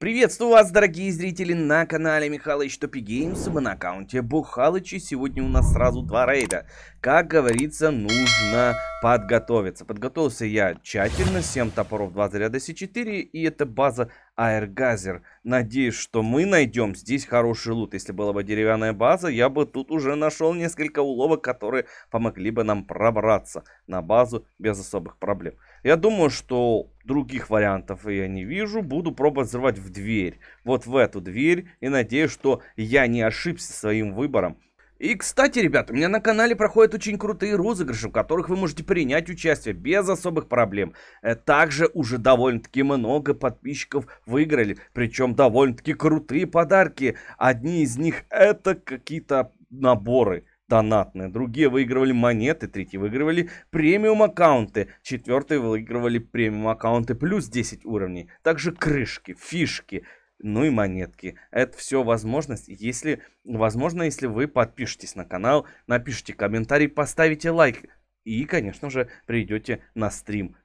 Приветствую вас, дорогие зрители, на канале Михалыч Топи Геймс, мы на аккаунте Бухалыча. Сегодня у нас сразу два рейда. Как говорится, нужно подготовиться. Подготовился я тщательно, 7 топоров, 2 заряда С4, и это база Аэргазер. Надеюсь, что мы найдем здесь хороший лут. Если была бы деревянная база, я бы тут уже нашел несколько уловок, которые помогли бы нам пробраться на базу без особых проблем. Я думаю, что других вариантов я не вижу. Буду пробовать взрывать в дверь. Вот в эту дверь. И надеюсь, что я не ошибся своим выбором. И, кстати, ребята, у меня на канале проходят очень крутые розыгрыши, в которых вы можете принять участие без особых проблем. Э, также уже довольно-таки много подписчиков выиграли, причем довольно-таки крутые подарки. Одни из них это какие-то наборы донатные. Другие выигрывали монеты, третьи выигрывали премиум аккаунты, четвертые выигрывали премиум аккаунты плюс 10 уровней. Также крышки, фишки, ну и монетки. Это все возможность, если, возможно, если вы подпишетесь на канал, напишите комментарий, поставите лайк и, конечно же, придете на стрим.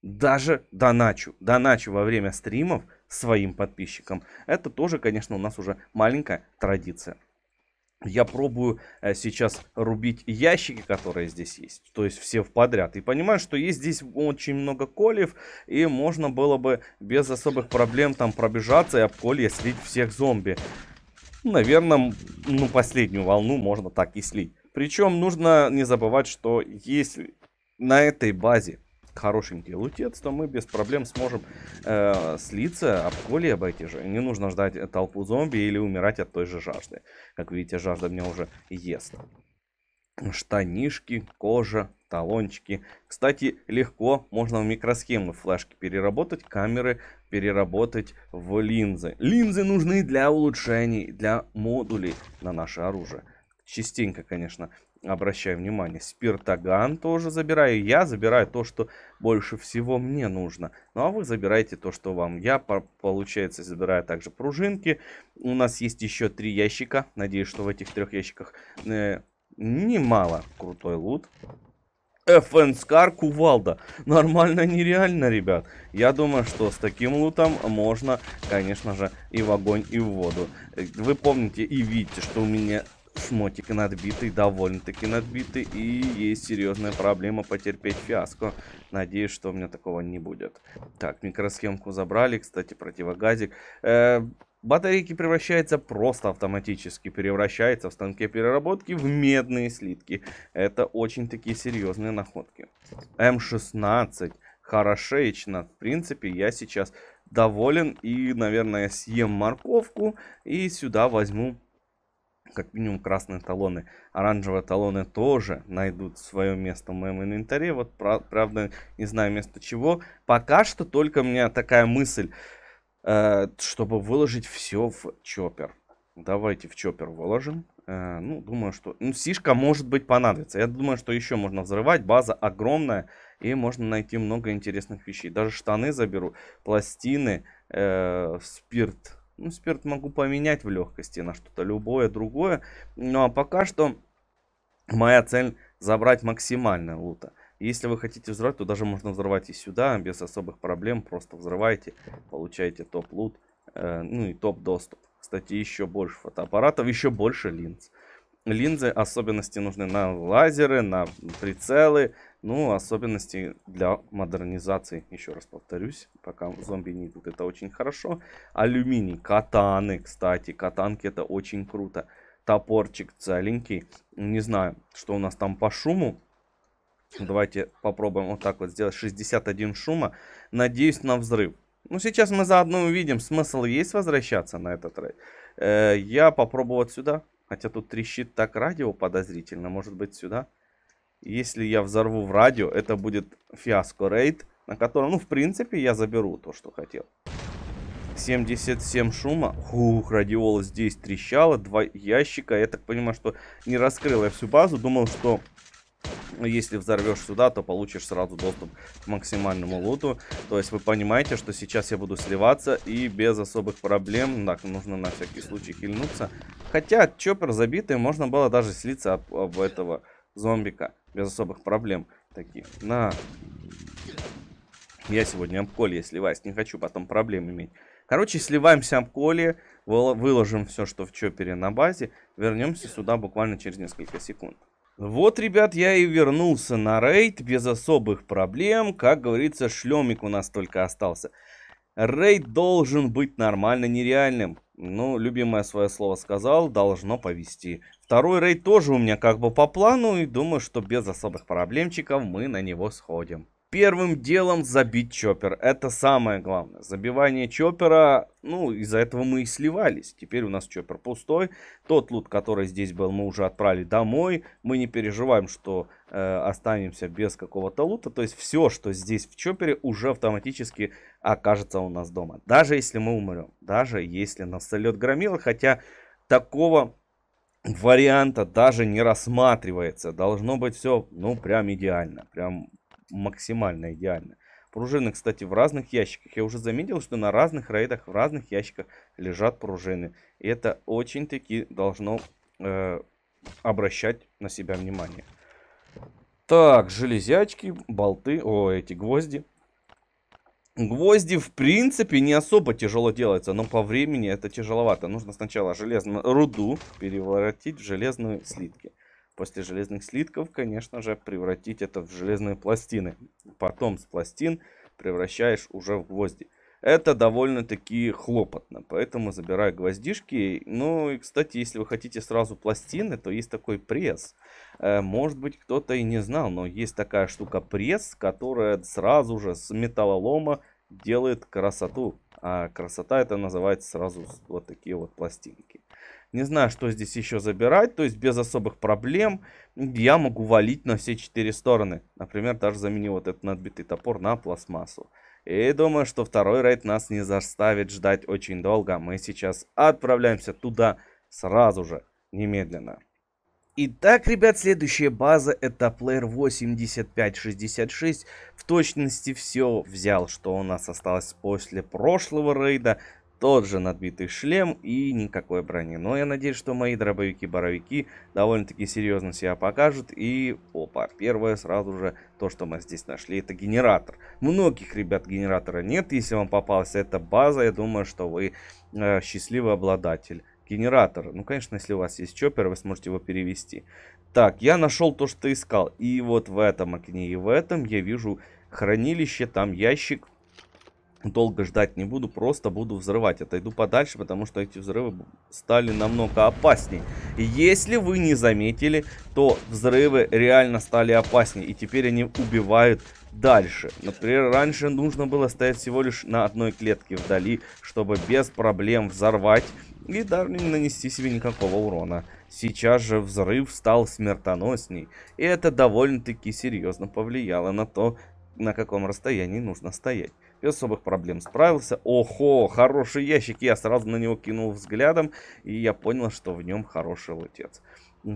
Даже доначу, доначу во время стримов своим подписчикам. Это тоже, конечно, у нас уже маленькая традиция. Я пробую э, сейчас рубить ящики, которые здесь есть. То есть все в подряд. И понимаю, что есть здесь очень много колев. И можно было бы без особых проблем там пробежаться и об колья слить всех зомби. Наверное, ну последнюю волну можно так и слить. Причем нужно не забывать, что есть на этой базе хорошенький лутец, то мы без проблем сможем э, слиться об коле об же. Не нужно ждать толпу зомби или умирать от той же жажды. Как видите, жажда меня уже ест. Штанишки, кожа, талончики. Кстати, легко можно в микросхемы флешки переработать, камеры переработать в линзы. Линзы нужны для улучшений, для модулей на наше оружие частенько, конечно, обращаю внимание. Спиртоган тоже забираю. Я забираю то, что больше всего мне нужно. Ну а вы забираете то, что вам. Я, получается, забираю также пружинки. У нас есть еще три ящика. Надеюсь, что в этих трех ящиках э, немало крутой лут. ФНСКАР Кувалда. Нормально нереально, ребят. Я думаю, что с таким лутом можно, конечно же, и в огонь, и в воду. Э, вы помните и видите, что у меня Шмотик надбитый, довольно-таки надбитый. И есть серьезная проблема потерпеть фиаско. Надеюсь, что у меня такого не будет. Так, микросхемку забрали. Кстати, противогазик. Э -э Батарейки превращается просто автоматически, превращается в станке переработки в медные слитки. Это очень такие серьезные находки. М16, хорошечно. В принципе, я сейчас доволен и, наверное, съем морковку и сюда возьму как минимум красные талоны, оранжевые талоны тоже найдут свое место в моем инвентаре. Вот, правда, не знаю вместо чего. Пока что только у меня такая мысль, э, чтобы выложить все в чоппер. Давайте в чоппер выложим. Э, ну, думаю, что... Ну, сишка может быть понадобится. Я думаю, что еще можно взрывать. База огромная. И можно найти много интересных вещей. Даже штаны заберу. Пластины, э, спирт, ну, спирт могу поменять в легкости на что-то любое другое. Ну, а пока что моя цель забрать максимальное лута. Если вы хотите взорвать, то даже можно взорвать и сюда, без особых проблем. Просто взрывайте, получаете топ-лут, э, ну и топ-доступ. Кстати, еще больше фотоаппаратов, еще больше линз. Линзы особенности нужны на лазеры, на прицелы, ну, особенности для модернизации, еще раз повторюсь, пока зомби не идут, это очень хорошо. Алюминий, катаны, кстати, катанки это очень круто. Топорчик целенький, не знаю, что у нас там по шуму. Давайте попробуем вот так вот сделать 61 шума. Надеюсь на взрыв. Ну, сейчас мы заодно увидим, смысл есть возвращаться на этот рейд. Э, я вот сюда, хотя тут трещит так радио подозрительно, может быть сюда. Если я взорву в радио, это будет фиаско рейд, на котором, ну, в принципе, я заберу то, что хотел. 77 шума. Ух, радиола здесь трещала. Два ящика. Я так понимаю, что не раскрыл я всю базу. Думал, что если взорвешь сюда, то получишь сразу доступ к максимальному луту. То есть вы понимаете, что сейчас я буду сливаться и без особых проблем. Так, нужно на всякий случай хильнуться. Хотя чоппер забитый, можно было даже слиться об, об этого зомбика без особых проблем таких. На. Я сегодня обколье сливаюсь, не хочу потом проблем иметь. Короче, сливаемся обколи, выложим все, что в чопере на базе, вернемся сюда буквально через несколько секунд. Вот, ребят, я и вернулся на рейд без особых проблем. Как говорится, шлемик у нас только остался. Рейд должен быть нормально нереальным. Ну, любимое свое слово сказал, должно повести. Второй рейд тоже у меня как бы по плану, и думаю, что без особых проблемчиков мы на него сходим. Первым делом забить чоппер. Это самое главное. Забивание чоппера, ну, из-за этого мы и сливались. Теперь у нас чоппер пустой. Тот лут, который здесь был, мы уже отправили домой. Мы не переживаем, что э, останемся без какого-то лута. То есть все, что здесь в чоппере, уже автоматически окажется у нас дома. Даже если мы умрем. Даже если нас сольет громила. Хотя такого варианта даже не рассматривается. Должно быть все, ну, прям идеально. Прям максимально идеально. Пружины, кстати, в разных ящиках. Я уже заметил, что на разных рейдах, в разных ящиках лежат пружины. И это очень-таки должно э, обращать на себя внимание. Так, железячки, болты, о, эти гвозди. Гвозди, в принципе, не особо тяжело делается, но по времени это тяжеловато. Нужно сначала железную руду переворотить в железные слитки. После железных слитков, конечно же, превратить это в железные пластины. Потом с пластин превращаешь уже в гвозди. Это довольно-таки хлопотно, поэтому забираю гвоздишки. Ну и, кстати, если вы хотите сразу пластины, то есть такой пресс. Э, может быть, кто-то и не знал, но есть такая штука пресс, которая сразу же с металлолома делает красоту. А красота это называется сразу вот такие вот пластинки. Не знаю, что здесь еще забирать, то есть без особых проблем я могу валить на все четыре стороны. Например, даже заменил вот этот надбитый топор на пластмассу. И думаю, что второй рейд нас не заставит ждать очень долго. Мы сейчас отправляемся туда сразу же, немедленно. Итак, ребят, следующая база это плеер 8566. В точности все взял, что у нас осталось после прошлого рейда тот же надбитый шлем и никакой брони. Но я надеюсь, что мои дробовики-боровики довольно-таки серьезно себя покажут. И, опа, первое сразу же то, что мы здесь нашли, это генератор. Многих, ребят, генератора нет. Если вам попалась эта база, я думаю, что вы э, счастливый обладатель генератора. Ну, конечно, если у вас есть чоппер, вы сможете его перевести. Так, я нашел то, что искал. И вот в этом окне и в этом я вижу хранилище, там ящик долго ждать не буду, просто буду взрывать. Отойду подальше, потому что эти взрывы стали намного опаснее. И если вы не заметили, то взрывы реально стали опаснее. И теперь они убивают дальше. Например, раньше нужно было стоять всего лишь на одной клетке вдали, чтобы без проблем взорвать и даже не нанести себе никакого урона. Сейчас же взрыв стал смертоносней. И это довольно-таки серьезно повлияло на то, на каком расстоянии нужно стоять без особых проблем справился. Охо, хороший ящик, я сразу на него кинул взглядом, и я понял, что в нем хороший лутец.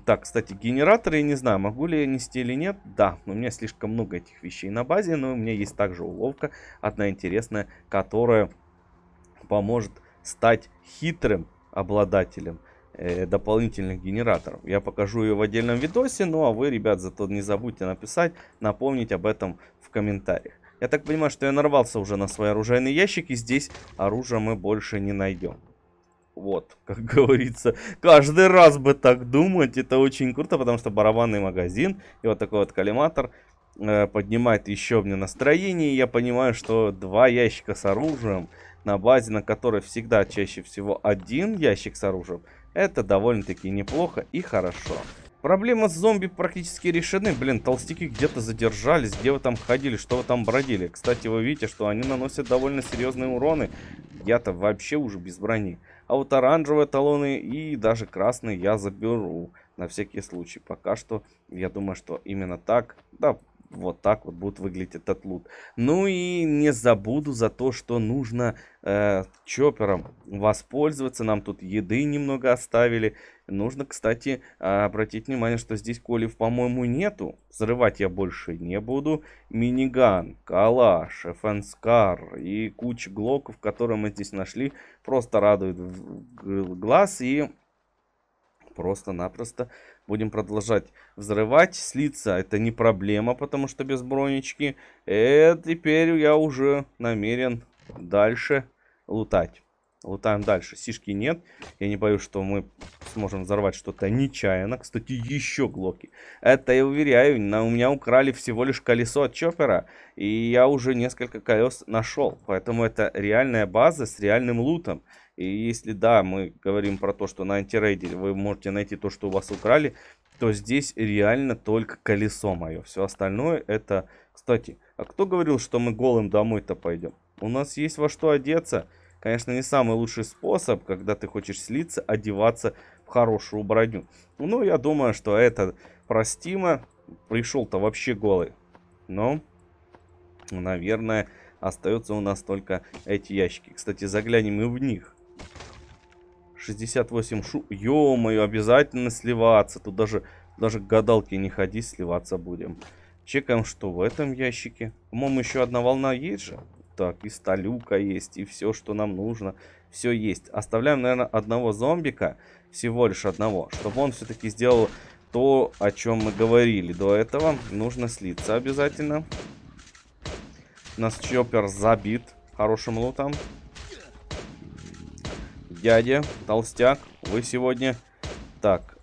Так, кстати, генераторы, я не знаю, могу ли я нести или нет. Да, у меня слишком много этих вещей на базе, но у меня есть также уловка, одна интересная, которая поможет стать хитрым обладателем э, дополнительных генераторов. Я покажу ее в отдельном видосе, ну а вы, ребят, зато не забудьте написать, напомнить об этом в комментариях. Я так понимаю, что я нарвался уже на свой оружейный ящик, и здесь оружие мы больше не найдем. Вот, как говорится, каждый раз бы так думать, это очень круто, потому что барабанный магазин и вот такой вот коллиматор э, поднимает еще мне настроение, и я понимаю, что два ящика с оружием, на базе на которой всегда чаще всего один ящик с оружием, это довольно-таки неплохо и хорошо. Проблема с зомби практически решены. Блин, толстяки где-то задержались. Где вы там ходили? Что вы там бродили? Кстати, вы видите, что они наносят довольно серьезные уроны. Я-то вообще уже без брони. А вот оранжевые талоны и даже красные я заберу. На всякий случай. Пока что я думаю, что именно так. Да, вот так вот будет выглядеть этот лут. Ну и не забуду за то, что нужно э, чопером воспользоваться. Нам тут еды немного оставили. Нужно, кстати, а, обратить внимание, что здесь колив, по-моему, нету. Взрывать я больше не буду. Миниган, калаш, фэнскар и куча глоков, которые мы здесь нашли, просто радует глаз и просто-напросто Будем продолжать взрывать. Слиться это не проблема, потому что без бронечки. И э, теперь я уже намерен дальше лутать. Лутаем дальше. Сишки нет. Я не боюсь, что мы сможем взорвать что-то нечаянно. Кстати, еще глоки. Это я уверяю, на, у меня украли всего лишь колесо от чоппера. И я уже несколько колес нашел. Поэтому это реальная база с реальным лутом. И если да, мы говорим про то, что на антирейде вы можете найти то, что у вас украли, то здесь реально только колесо мое. Все остальное это... Кстати, а кто говорил, что мы голым домой-то пойдем? У нас есть во что одеться. Конечно, не самый лучший способ, когда ты хочешь слиться, одеваться в хорошую броню. Но я думаю, что это простимо. Пришел-то вообще голый. Но, наверное, остается у нас только эти ящики. Кстати, заглянем и в них. 68 шу... Ё-моё, обязательно сливаться. Тут даже, даже гадалки не ходи, сливаться будем. Чекаем, что в этом ящике. По-моему, еще одна волна есть же. Так, и столюка есть, и все, что нам нужно. Все есть. Оставляем, наверное, одного зомбика. Всего лишь одного. Чтобы он все-таки сделал то, о чем мы говорили до этого. Нужно слиться обязательно. У нас чоппер забит хорошим лутом дядя, толстяк, вы сегодня... Так,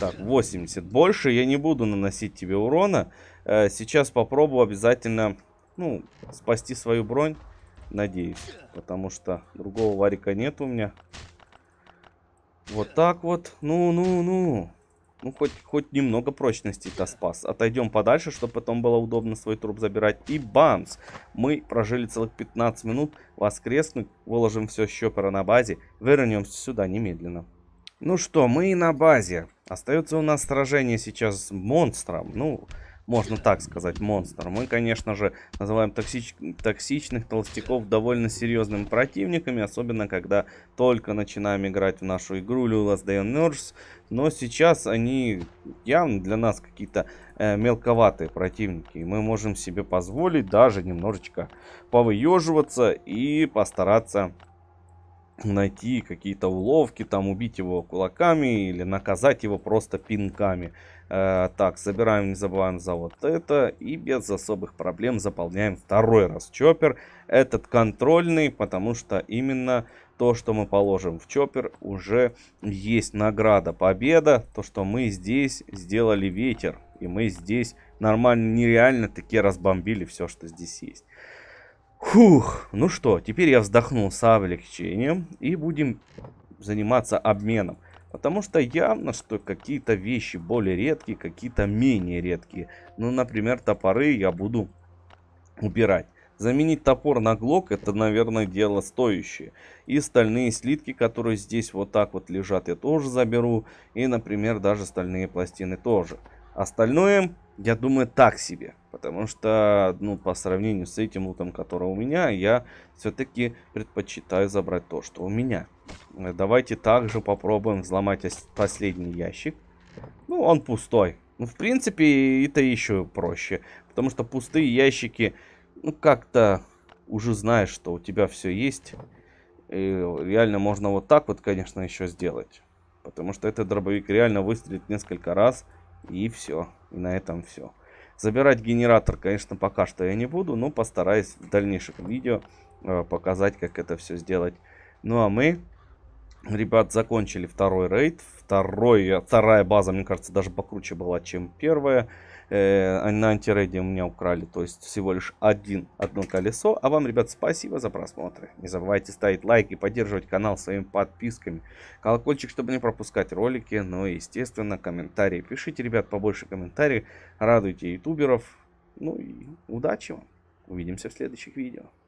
так, 80. Больше я не буду наносить тебе урона. Э, сейчас попробую обязательно, ну, спасти свою бронь. Надеюсь. Потому что другого варика нет у меня. Вот так вот. Ну, ну, ну. Ну, хоть, хоть немного прочности-то спас. Отойдем подальше, чтобы потом было удобно свой труп забирать. И бамс! Мы прожили целых 15 минут. Воскреснуть, выложим все щепера на базе. Вернемся сюда немедленно. Ну что, мы и на базе. Остается у нас сражение сейчас с монстром. Ну, можно так сказать, монстр. Мы, конечно же, называем токсич... токсичных толстяков довольно серьезными противниками, особенно когда только начинаем играть в нашу игру Lulas Day Nerds. Но сейчас они явно для нас какие-то э, мелковатые противники. И мы можем себе позволить даже немножечко повыеживаться и постараться найти какие-то уловки, там убить его кулаками или наказать его просто пинками. Э, так, собираем, не забываем за вот это. И без особых проблем заполняем второй раз чоппер. Этот контрольный, потому что именно то, что мы положим в чоппер, уже есть награда победа. То, что мы здесь сделали ветер. И мы здесь нормально, нереально таки разбомбили все, что здесь есть. Фух, ну что, теперь я вздохнул с облегчением и будем заниматься обменом. Потому что явно, что какие-то вещи более редкие, какие-то менее редкие. Ну, например, топоры я буду убирать. Заменить топор на глок это, наверное, дело стоящее. И стальные слитки, которые здесь вот так вот лежат, я тоже заберу. И, например, даже стальные пластины тоже. Остальное, я думаю, так себе. Потому что, ну, по сравнению с этим лутом, который у меня, я все-таки предпочитаю забрать то, что у меня. Э, давайте также попробуем взломать последний ящик. Ну, он пустой. Ну, в принципе, это еще проще. Потому что пустые ящики, ну, как-то уже знаешь, что у тебя все есть. И реально можно вот так вот, конечно, еще сделать. Потому что этот дробовик реально выстрелит несколько раз. И все. И на этом все. Забирать генератор, конечно, пока что я не буду, но постараюсь в дальнейших видео э, показать, как это все сделать. Ну а мы, ребят, закончили второй рейд. Второй, вторая база, мне кажется, даже покруче была, чем первая э, на антирейде у меня украли. То есть всего лишь один, одно колесо. А вам, ребят, спасибо за просмотры. Не забывайте ставить лайк и поддерживать канал своими подписками. Колокольчик, чтобы не пропускать ролики. Ну и, естественно, комментарии. Пишите, ребят, побольше комментариев. Радуйте ютуберов. Ну и удачи вам. Увидимся в следующих видео.